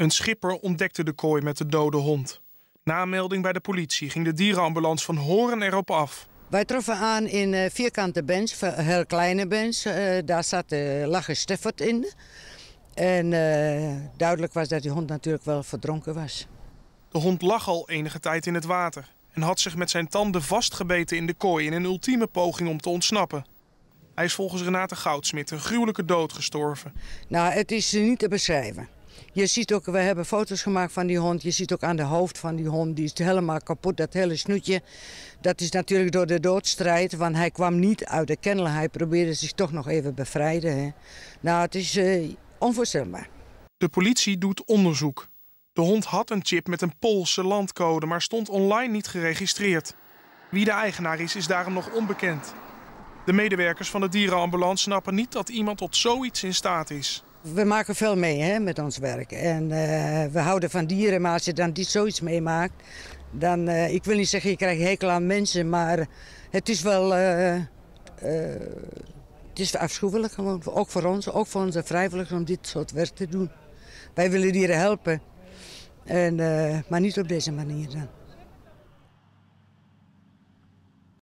Een schipper ontdekte de kooi met de dode hond. Na melding bij de politie ging de dierenambulance van Horen erop af. Wij troffen aan in een eh, vierkante bench, een heel kleine bench. Eh, daar zat, de eh, lag een Stafford in. En duidelijk was dat die hond natuurlijk wel verdronken was. De hond lag al enige tijd in het water en had zich met zijn tanden vastgebeten in de kooi in een ultieme poging om te ontsnappen. Hij is volgens Renate Goudsmit een gruwelijke dood gestorven. Nou, het is niet te beschrijven. Je ziet ook, we hebben foto's gemaakt van die hond. Je ziet ook aan de hoofd van die hond, die is helemaal kapot, dat hele snoetje. Dat is natuurlijk door de doodstrijd, want hij kwam niet uit de kennel. Hij probeerde zich toch nog even bevrijden. Hè. Nou, het is eh, onvoorstelbaar. De politie doet onderzoek. De hond had een chip met een Poolse landcode, maar stond online niet geregistreerd. Wie de eigenaar is, is daarom nog onbekend. De medewerkers van de dierenambulance snappen niet dat iemand tot zoiets in staat is. We maken veel mee hè, met ons werk. En eh, we houden van dieren, maar als je dan dit zoiets meemaakt... dan, eh, ik wil niet zeggen, je krijgt hekel aan mensen, maar het is wel... Uh, het is afschuwelijk gewoon, ook voor ons, ook voor onze vrijwilligers om dit soort werk te doen. Wij willen dieren helpen, en, maar niet op deze manier dan.